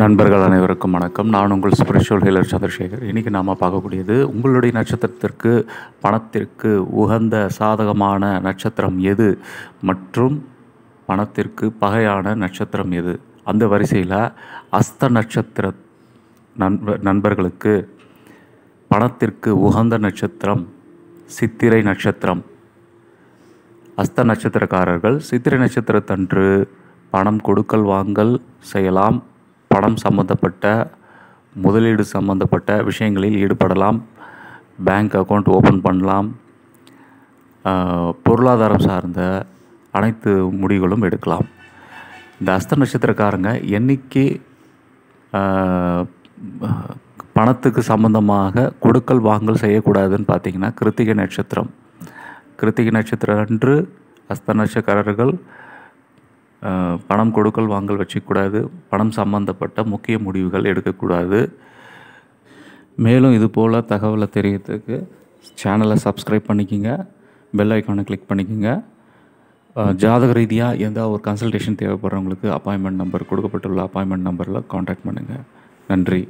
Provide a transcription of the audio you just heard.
நண்பர்கள் அனைவருக்கும் வணக்கம் நான் உங்கள் ஸ்பிரிச்சுவல் ஹீலர் சந்திரசேகர் இன்றைக்கி நாம் பார்க்கக்கூடியது உங்களுடைய நட்சத்திரத்திற்கு பணத்திற்கு உகந்த சாதகமான நட்சத்திரம் எது மற்றும் பணத்திற்கு பகையான நட்சத்திரம் எது அந்த வரிசையில் அஸ்த நட்சத்திர நண்ப நண்பர்களுக்கு பணத்திற்கு உகந்த நட்சத்திரம் சித்திரை நட்சத்திரம் அஸ்த நட்சத்திரக்காரர்கள் சித்திரை நட்சத்திரத்தன்று பணம் கொடுக்கல் வாங்கல் செய்யலாம் பணம் சம்மந்தப்பட்ட முதலீடு சம்மந்தப்பட்ட விஷயங்களில் ஈடுபடலாம் பேங்க் அக்கௌண்ட் ஓப்பன் பண்ணலாம் பொருளாதாரம் சார்ந்த அனைத்து முடிவுகளும் எடுக்கலாம் இந்த அஸ்த நட்சத்திரக்காரங்க என்றைக்கு பணத்துக்கு சம்பந்தமாக கொடுக்கல் வாங்கல் செய்யக்கூடாதுன்னு பார்த்தீங்கன்னா கிருத்திகை நட்சத்திரம் கிருத்திகை நட்சத்திரம் அன்று அஸ்த நட்சக்காரர்கள் பணம் கொடுக்கல் வாங்கல் வச்சுக்கூடாது பணம் சம்பந்தப்பட்ட முக்கிய முடிவுகள் எடுக்கக்கூடாது மேலும் இது போல் தகவலை தெரியறதுக்கு சேனலை சப்ஸ்கிரைப் பண்ணிக்கோங்க பெல் ஐக்கானை கிளிக் பண்ணிக்கோங்க ஜாதக ரீதியாக எந்த ஒரு கன்சல்டேஷன் தேவைப்படுறவங்களுக்கு அப்பாயின்மெண்ட் நம்பர் கொடுக்கப்பட்டுள்ள அப்பாயின்மெண்ட் நம்பரில் காண்டாக்ட் பண்ணுங்கள் நன்றி